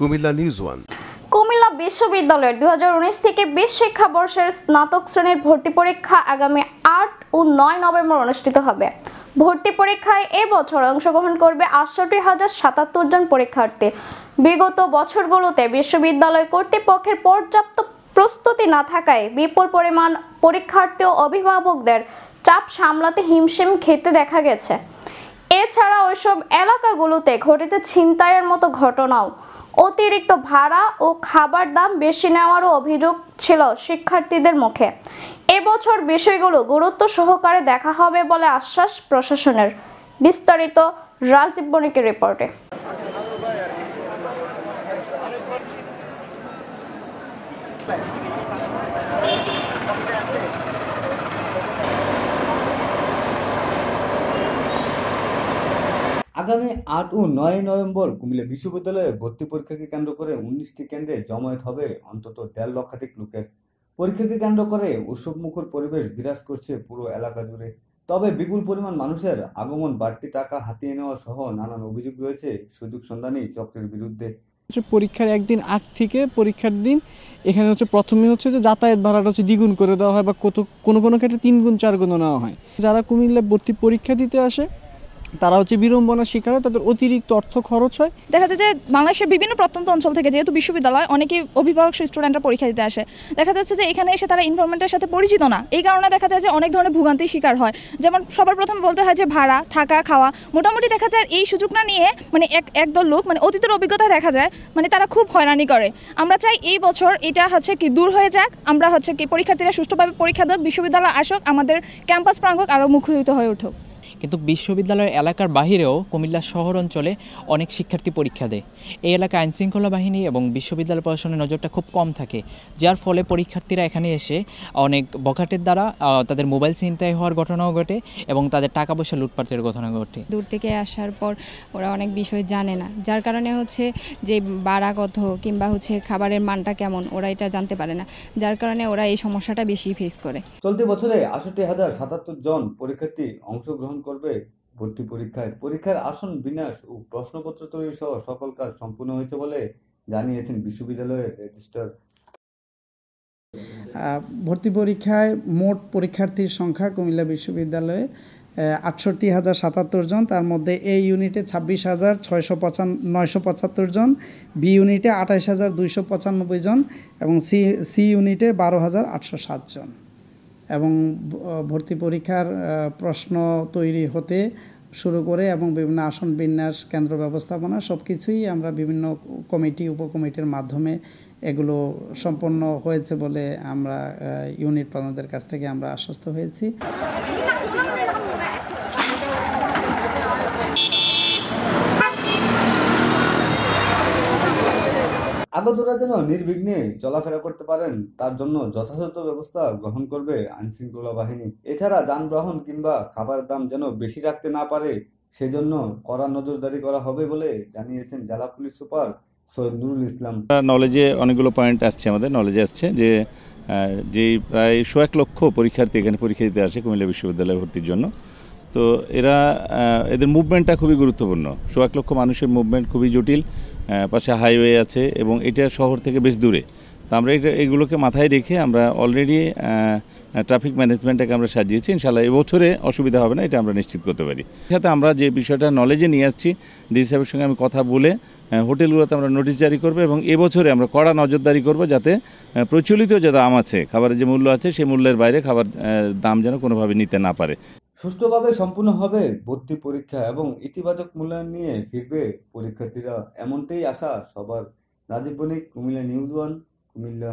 Comilla news one Comilla বিশ্ববিদ্যালয়ের দু থেকে বিশ শিক্ষাবর্ষের স্নাতক শ্রেণীর ভর্তি পরীক্ষা আগামী আট ও নয় নভেম্বর অনুষ্ঠিত হবে ভর্তি পরীক্ষায় এবছর অংশগ্রহণ করবে আটষট্টি হাজার সাতাত্তর জন পরীক্ষার্থী বিগত বছরগুলোতে বিশ্ববিদ্যালয় কর্তৃপক্ষের পর্যাপ্ত প্রস্তুতি না থাকায় বিপুল পরিমাণ পরীক্ষার্থী ও অভিভাবকদের চাপ সামলাতে হিমশিম খেতে দেখা গেছে এছাড়া ওইসব এলাকাগুলোতে ঘটেছে ছিনতাইয়ের মতো ঘটনাও অতিরিক্ত ভাড়া ও খাবার দাম বেশি নেওয়ারও অভিযোগ ছিল শিক্ষার্থীদের মুখে এবছর বিষয়গুলো গুরুত্ব সহকারে দেখা হবে বলে আশ্বাস প্রশাসনের বিস্তারিত রাজীব বণিকের রিপোর্টে Thank you. আগামী আট ও নয় নভেম্বর কুমিল্লা বিশ্ববিদ্যালয়ে ভর্তি পরীক্ষাকে কেন্দ্র করে উনিশটি কেন্দ্রে জমায়েত হবে অন্তত দেড় লক্ষাধিক লোকের পরীক্ষাকে কেন্দ্র করে উৎসবমুখর পরিবেশ বিরাজ করছে পুরো এলাকা জুড়ে তবে বিপুল পরিমাণ মানুষের আগমন বাড়তি টাকা হাতিয়ে নেওয়া সহ নানান অভিযোগ রয়েছে সুযোগ সন্ধানী চক্রের বিরুদ্ধে হচ্ছে পরীক্ষার একদিন আগ থেকে পরীক্ষার দিন এখানে হচ্ছে প্রথমে হচ্ছে যে যাতায়াত ভাড়াটা হচ্ছে দ্বিগুণ করে দেওয়া হয় বা কত কোনো কোনো ক্ষেত্রে তিন গুণ চার গুণ নেওয়া হয় যারা কুমিল্লা ভর্তি পরীক্ষা দিতে আসে তারা হচ্ছে বিড়ম্বনার শিকার হয় তাদের অতিরিক্ত অর্থ খরচ হয় দেখা যায় যে বাংলাদেশের বিভিন্ন প্রত্যন্ত অঞ্চল থেকে যেহেতু বিশ্ববিদ্যালয় অনেকে অভিভাবক স্টুডেন্টরা পরীক্ষা দিতে আসে দেখা যাচ্ছে যে এখানে এসে তারা ইনভারমেন্টের সাথে পরিচিত না এই কারণে দেখা যায় যে অনেক ধরনের ভোগান্তির শিকার হয় যেমন সবার প্রথম বলতে হয় যে ভাড়া থাকা খাওয়া মোটামুটি দেখা যায় এই সুযোগ না নিয়ে মানে এক একদল লোক মানে অতীতের অভিজ্ঞতা দেখা যায় মানে তারা খুব হয়রানি করে আমরা চাই এই বছর এটা হচ্ছে কি দূর হয়ে যাক আমরা হচ্ছে কি পরীক্ষার্থীরা সুষ্ঠুভাবে পরীক্ষা দেখ বিশ্ববিদ্যালয় আসুক আমাদের ক্যাম্পাস প্রাঙ্গক আরও মুখরিত হয়ে উঠুক কিন্তু বিশ্ববিদ্যালয়ের এলাকার বাহিরেও কুমিল্লা শহর অঞ্চলে অনেক শিক্ষার্থী পরীক্ষা দেয় এই এলাকায় আইনশৃঙ্খলা বাহিনী এবং বিশ্ববিদ্যালয় প্রশাসনের নজরটা খুব কম থাকে যার ফলে পরীক্ষার্থীরা এখানে এসে অনেক বখাটের দ্বারা তাদের মোবাইল ছিনতাই হওয়ার ঘটনাও ঘটে এবং তাদের টাকা পয়সা লুটপাটের ঘটনা ঘটে দূর থেকে আসার পর ওরা অনেক বিষয় জানে না যার কারণে হচ্ছে যে বাড়া কত কিংবা হচ্ছে খাবারের মানটা কেমন ওরা এটা জানতে পারে না যার কারণে ওরা এই সমস্যাটা বেশি ফেস করে চলতি বছরে আষট্টি হাজার সাতাত্তর জন পরীক্ষার্থী অংশগ্রহণ করে করবে ভর্তি পরীক্ষায় পরীক্ষার আসন বিন্যাস ও প্রশ্নপত্র তৈরি সহ সকল কাজ সম্পূর্ণ হয়েছে বলে জানিয়েছেন বিশ্ববিদ্যালয়ের রেজিস্ট্রার ভর্তি পরীক্ষায় মোট পরীক্ষার্থীর সংখ্যা কুমিল্লা বিশ্ববিদ্যালয়ে আটষট্টি হাজার সাতাত্তর জন তার মধ্যে এ ইউনিটে ছাব্বিশ হাজার ছয়শো পঁচান নয়শো পঁচাত্তর জন বি ইউনিটে আঠাইশ হাজার দুইশো পঁচানব্বই জন এবং সি সি ইউনিটে বারো হাজার আটশো সাত জন এবং ভর্তি পরীক্ষার প্রশ্ন তৈরি হতে শুরু করে এবং বিভিন্ন আসন বিন্যাস কেন্দ্র ব্যবস্থাপনা সব কিছুই আমরা বিভিন্ন কমিটি উপকমিটির মাধ্যমে এগুলো সম্পন্ন হয়েছে বলে আমরা ইউনিট প্রধানদের কাছ থেকে আমরা আশ্বস্ত হয়েছি আগতরা যেন নির্বিঘ্নে চলাফেরা করতে পারেন তার জন্য যথাযথ ব্যবস্থা গ্রহণ করবে আইনশৃঙ্খলা বাহিনী এছাড়া যানবাহন কিংবা খাবার দাম যেন বেশি রাখতে না পারে সেজন্য কড়া নজরদারি করা হবে বলে জানিয়েছেন জেলা পুলিশ সুপার নুরুল ইসলাম নলেজে অনেকগুলো পয়েন্ট আসছে আমাদের নলেজে আসছে যে যে প্রায় শো এক লক্ষ পরীক্ষার্থী এখানে পরীক্ষা দিতে আসে কুমিল্লা বিশ্ববিদ্যালয়ে ভর্তির জন্য তো এরা এদের মুভমেন্টটা খুবই গুরুত্বপূর্ণ সোয়াক লক্ষ মানুষের মুভমেন্ট খুবই জটিল পাশে হাইওয়ে আছে এবং এটা শহর থেকে বেশ দূরে তো আমরা এটা এগুলোকে মাথায় রেখে আমরা অলরেডি ট্রাফিক ম্যানেজমেন্টটাকে আমরা সাজিয়েছি ইনশাল্লাহ এবছরে অসুবিধা হবে না এটা আমরা নিশ্চিত করতে পারি সাথে আমরা যে বিষয়টা নলেজে নিয়ে আসছি ডিসি সাহেবের সঙ্গে আমি কথা বলে হোটেলগুলোতে আমরা নোটিশ জারি করবো এবং এবছরে আমরা কড়া নজরদারি করব যাতে প্রচলিত যে দাম আছে খাবারের যে মূল্য আছে সেই মূল্যের বাইরে খাবার দাম যেন কোনোভাবে নিতে না পারে সুষ্ঠুভাবে সম্পূর্ণ হবে ভর্তি পরীক্ষা এবং ইতিবাচক মূল্যায়ন নিয়ে ফিরবে পরীক্ষার্থীরা এমনটাই আশা সবার রাজীব বণিক কুমিল্লা নিউজ ওয়ান কুমিল্লা